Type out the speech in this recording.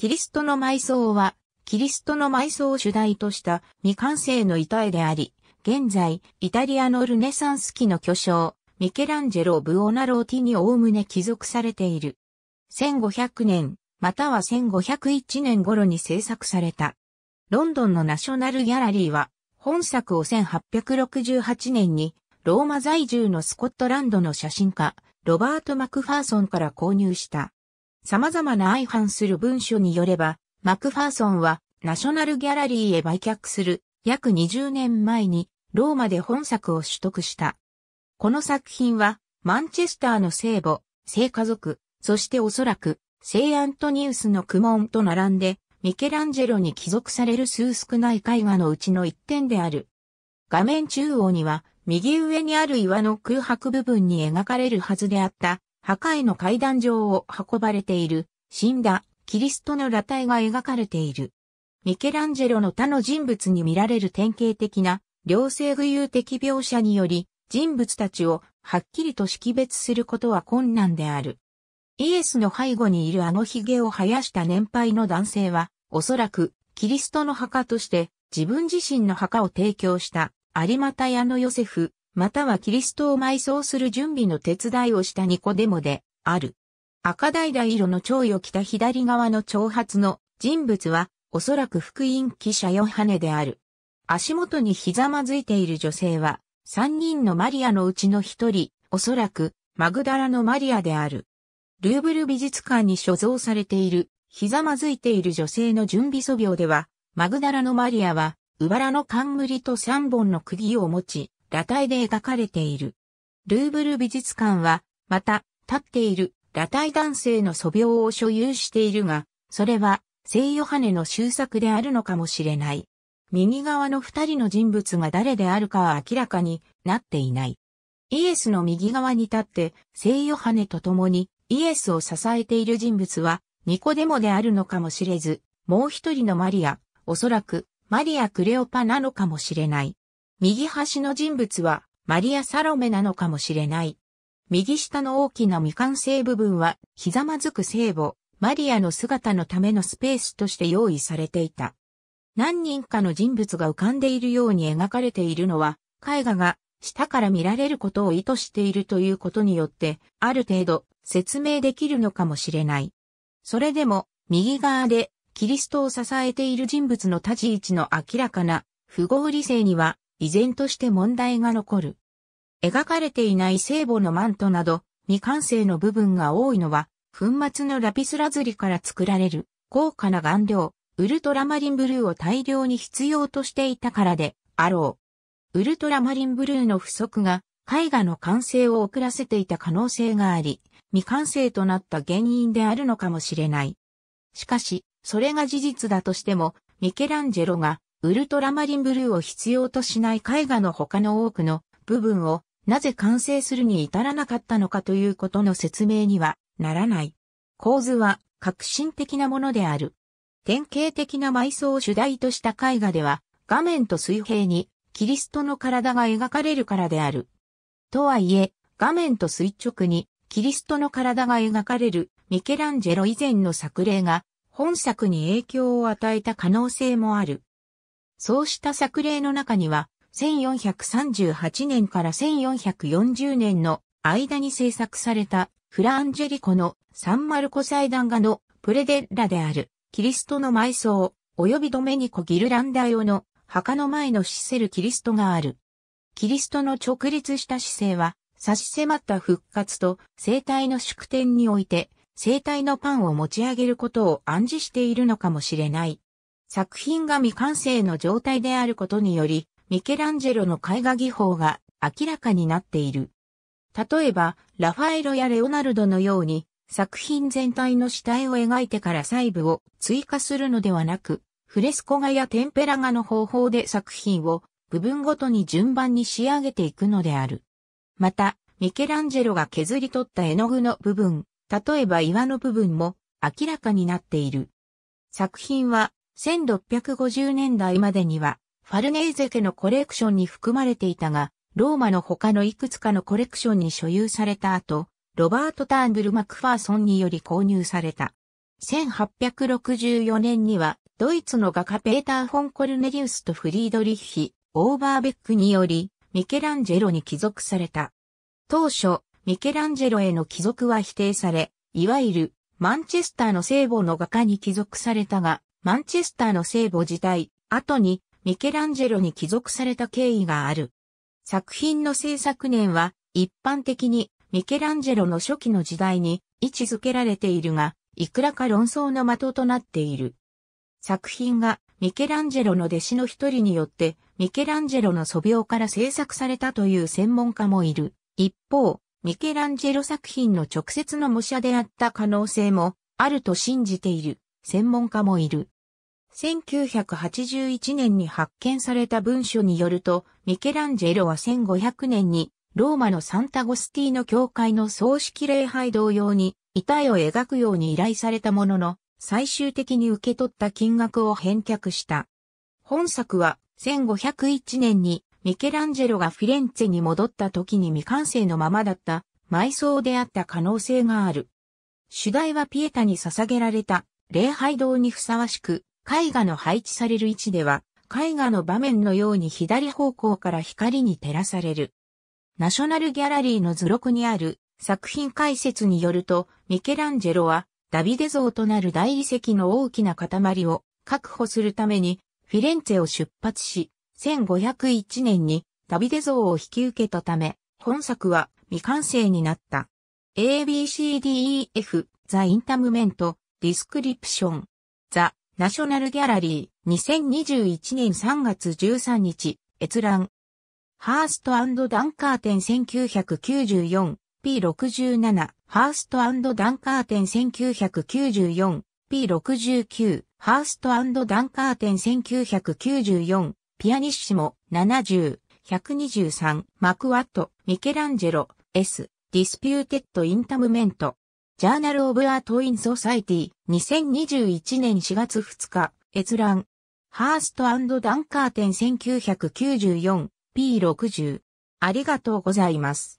キリストの埋葬は、キリストの埋葬を主題とした未完成の遺体であり、現在、イタリアのルネサンス期の巨匠、ミケランジェロ・ブオナローティにおおむね帰属されている。1500年、または1501年頃に制作された。ロンドンのナショナルギャラリーは、本作を1868年に、ローマ在住のスコットランドの写真家、ロバート・マクファーソンから購入した。様々な相反する文書によれば、マクファーソンはナショナルギャラリーへ売却する約20年前にローマで本作を取得した。この作品はマンチェスターの聖母、聖家族、そしておそらく聖アントニウスの苦門と並んでミケランジェロに帰属される数少ない絵画のうちの一点である。画面中央には右上にある岩の空白部分に描かれるはずであった墓への階段状を運ばれている、死んだ、キリストの裸体が描かれている。ミケランジェロの他の人物に見られる典型的な、両性具有的描写により、人物たちをはっきりと識別することは困難である。イエスの背後にいるあの髭を生やした年配の男性は、おそらく、キリストの墓として、自分自身の墓を提供した、有股屋のヨセフ、またはキリストを埋葬する準備の手伝いをしたニコデモで、ある。赤々色の蝶を着た左側の蝶髪の人物は、おそらく福音記者ヨハネである。足元にひざまずいている女性は、三人のマリアのうちの一人、おそらく、マグダラのマリアである。ルーブル美術館に所蔵されている、ひざまずいている女性の準備素描では、マグダラのマリアは、うばらの冠と三本の釘を持ち、裸体で描かれている。ルーブル美術館は、また、立っている裸体男性の素描を所有しているが、それは、聖ヨハネの終作であるのかもしれない。右側の二人の人物が誰であるかは明らかになっていない。イエスの右側に立って、聖ヨハネと共にイエスを支えている人物は、ニコデモであるのかもしれず、もう一人のマリア、おそらくマリア・クレオパなのかもしれない。右端の人物はマリア・サロメなのかもしれない。右下の大きな未完成部分は、ひざまずく聖母、マリアの姿のためのスペースとして用意されていた。何人かの人物が浮かんでいるように描かれているのは、絵画が下から見られることを意図しているということによって、ある程度説明できるのかもしれない。それでも、右側でキリストを支えている人物の立ち位置の明らかな不合理性には依然として問題が残る。描かれていない聖母のマントなど、未完成の部分が多いのは、粉末のラピスラズリから作られる高価な顔料、ウルトラマリンブルーを大量に必要としていたからであろう。ウルトラマリンブルーの不足が絵画の完成を遅らせていた可能性があり、未完成となった原因であるのかもしれない。しかし、それが事実だとしても、ミケランジェロがウルトラマリンブルーを必要としない絵画の他の多くの部分をなぜ完成するに至らなかったのかということの説明にはならない。構図は革新的なものである。典型的な埋葬を主題とした絵画では画面と水平にキリストの体が描かれるからである。とはいえ、画面と垂直にキリストの体が描かれるミケランジェロ以前の作例が本作に影響を与えた可能性もある。そうした作例の中には、1438年から1440年の間に制作されたフランジェリコのサンマルコ祭壇画のプレデッラであるキリストの埋葬及びドメニコ・ギルランダヨの墓の前の死せるキリストがある。キリストの直立した姿勢は差し迫った復活と生体の祝典において生体のパンを持ち上げることを暗示しているのかもしれない。作品が未完成の状態であることにより、ミケランジェロの絵画技法が明らかになっている。例えば、ラファエロやレオナルドのように、作品全体の死体を描いてから細部を追加するのではなく、フレスコ画やテンペラ画の方法で作品を部分ごとに順番に仕上げていくのである。また、ミケランジェロが削り取った絵の具の部分、例えば岩の部分も明らかになっている。作品は1650年代までには、ファルネーゼ家のコレクションに含まれていたが、ローマの他のいくつかのコレクションに所有された後、ロバート・ターンブル・マクファーソンにより購入された。1864年には、ドイツの画家ペーター・フォン・コルネリウスとフリードリッヒ、オーバーベックにより、ミケランジェロに帰属された。当初、ミケランジェロへの帰属は否定され、いわゆる、マンチェスターの聖母の画家に帰属されたが、マンチェスターの聖母自体、後にミケランジェロに帰属された経緯がある。作品の制作年は一般的にミケランジェロの初期の時代に位置づけられているが、いくらか論争の的となっている。作品がミケランジェロの弟子の一人によってミケランジェロの素描から制作されたという専門家もいる。一方、ミケランジェロ作品の直接の模写であった可能性もあると信じている。専門家もいる。1981年に発見された文書によると、ミケランジェロは1500年にローマのサンタゴスティーノ教会の葬式礼拝同様に遺体を描くように依頼されたものの、最終的に受け取った金額を返却した。本作は1501年にミケランジェロがフィレンツェに戻った時に未完成のままだった埋葬であった可能性がある。主題はピエタに捧げられた礼拝堂にふさわしく、絵画の配置される位置では、絵画の場面のように左方向から光に照らされる。ナショナルギャラリーの図録にある作品解説によると、ミケランジェロはダビデ像となる大理石の大きな塊を確保するためにフィレンツェを出発し、1501年にダビデ像を引き受けたため、本作は未完成になった。ABCDEF ザ・インタ m e n t ディスクリプション。ザ・ナショナルギャラリー、2021年3月13日、閲覧。ハーストダンカー展 1994P67、ハーストダンカー展 1994P69、ハーストダンカー展1994、ピアニッシモ70、123、マクワット、ミケランジェロ、S、ディスピューテッドインタムメント。Journal of Art in Society 2021年4月2日閲覧ハーストダンカーテン1994 P60 ありがとうございます。